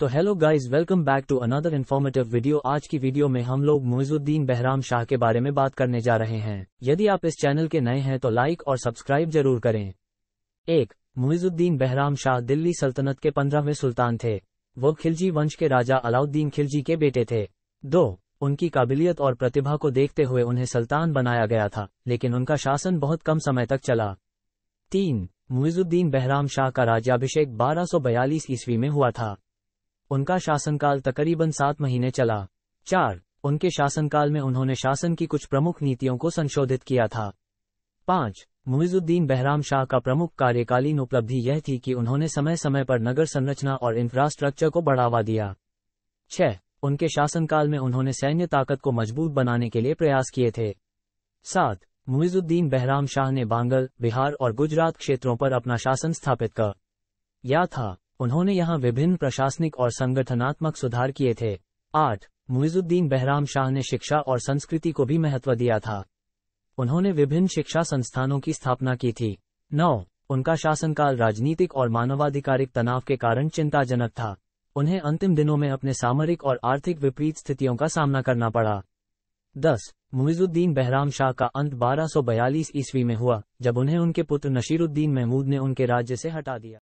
तो hello guys welcome back to another informative video आज की वीडियो में हम लोग मोजुद्दीन बहराम शाह के बारे में बात करने जा रहे हैं यदि आप इस चैनल के नए हैं तो लाइक और सब्सक्राइब जरूर करें एक मोजुद्दीन बहराम शाह दिल्ली सल्तनत के पंद्रहवें सुल्तान थे वो खिलजी वंश के राजा अलाउद्दीन खिलजी के बेटे थे दो उनकी काबिलियत और प्रतिभा को देखते हुए उन्हें सुल्तान बनाया गया था लेकिन उनका शासन बहुत कम समय तक चला तीन मुइजुद्दीन बहराम शाह का राज्याभिषेक 1242 ईस्वी में हुआ था उनका शासनकाल तकरीबन सात महीने चला चार उनके शासनकाल में उन्होंने शासन की कुछ प्रमुख नीतियों को संशोधित किया था पांच मुइजुद्दीन बहराम शाह का प्रमुख कार्यकालीन उपलब्धि यह थी कि उन्होंने समय समय पर नगर संरचना और इंफ्रास्ट्रक्चर को बढ़ावा दिया छह उनके शासनकाल में उन्होंने सैन्य ताकत को मजबूत बनाने के लिए प्रयास किए थे सात मुइजुद्दीन बहराम शाह ने बांगल बिहार और गुजरात क्षेत्रों पर अपना शासन स्थापित कर या था उन्होंने यहां विभिन्न प्रशासनिक और संगठनात्मक सुधार किए थे आठ मुइजुद्दीन बहराम शाह ने शिक्षा और संस्कृति को भी महत्व दिया था उन्होंने विभिन्न शिक्षा संस्थानों की स्थापना की थी नौ उनका शासनकाल राजनीतिक और मानवाधिकारिक तनाव के कारण चिंताजनक था उन्हें अंतिम दिनों में अपने सामरिक और आर्थिक विपरीत स्थितियों का सामना करना पड़ा दस मुइजुद्दीन बहराम शाह का अंत 1242 ईस्वी में हुआ जब उन्हें उनके पुत्र नशीरुद्दीन महमूद ने उनके राज्य से हटा दिया